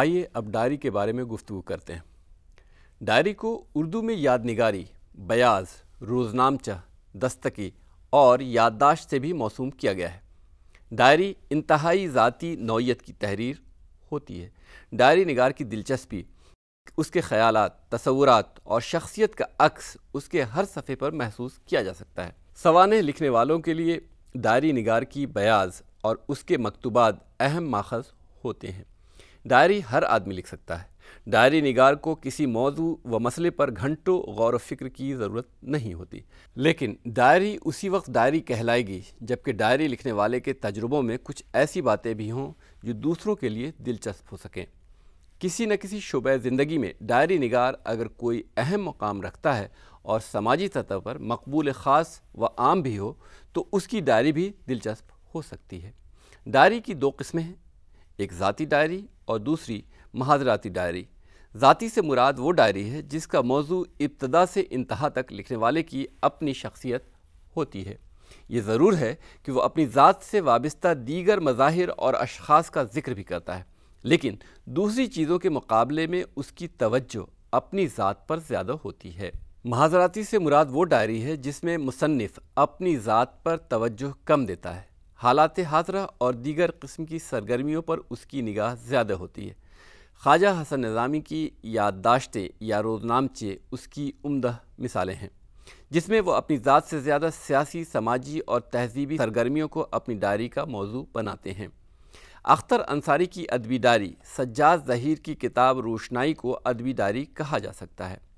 آئیے اب ڈائری کے بارے میں گفتگو کرتے ہیں ڈائری کو اردو میں یاد نگاری بیاز روزنامچہ دستکی اور یادداشت سے بھی موسوم کیا گیا ہے ڈائری انتہائی ذاتی نوعیت کی تحریر ہوتی ہے ڈائری نگار کی دلچسپی اس کے خیالات تصورات اور شخصیت کا عکس اس کے ہر صفحے پر محسوس کیا جا سکتا ہے سوانح لکھنے والوں کے لیے ڈائری نگار کی بیاز اور اس کے مکتوبات اہم ماخذ ہوتے ہیں ڈائری ہر آدمی لکھ سکتا ہے ڈائری نگار کو کسی موضوع و مسئلے پر گھنٹوں غور و فکر کی ضرورت نہیں ہوتی لیکن ڈائری اسی وقت ڈائری کہلائے گی جب کہ ڈائری لکھنے والے کے تجربوں میں کچھ ایسی باتیں بھی ہوں جو دوسروں کے لیے دلچسپ ہو سکیں کسی نہ کسی شعبہ زندگی میں ڈائری نگار اگر کوئی اہم مقام رکھتا ہے اور سماجی سطح پر مقبول خاص و عام بھی ہو تو اس کی ڈائری بھی دلچسپ ہو سکتی ہے ڈائری کی دو قسمیں ہیں ایک ذاتی ڈائری اور دوسری محاذراتی ڈائری ذاتی سے مراد وہ ڈائری ہے جس کا موضوع ابتدا سے انتہا تک لکھنے والے کی اپنی شخصیت ہوتی ہے یہ ضرور ہے کہ وہ اپنی ذات سے وابستہ دیگر مظاہر اور اشخاص کا ذکر بھی کرتا ہے لیکن دوسری چیزوں کے مقابلے میں اس کی توجہ اپنی ذات پر زیادہ ہوتی ہے محاضراتی سے مراد وہ ڈائری ہے جس میں مصنف اپنی ذات پر توجہ کم دیتا ہے حالات حاضرہ اور دیگر قسم کی سرگرمیوں پر اس کی نگاہ زیادہ ہوتی ہے خواجہ حسن نظامی کی یادداشتیں یا روزنامچے اس کی عمدہ مثالیں ہیں جس میں وہ اپنی ذات سے زیادہ سیاسی سماجی اور تہذیبی سرگرمیوں کو اپنی ڈائری کا موضوع بناتے ہیں اختر انصاری کی ادبی ڈائری سجاد ظہیر کی کتاب روشنائی کو ادبی ڈائری کہا جا سکتا ہے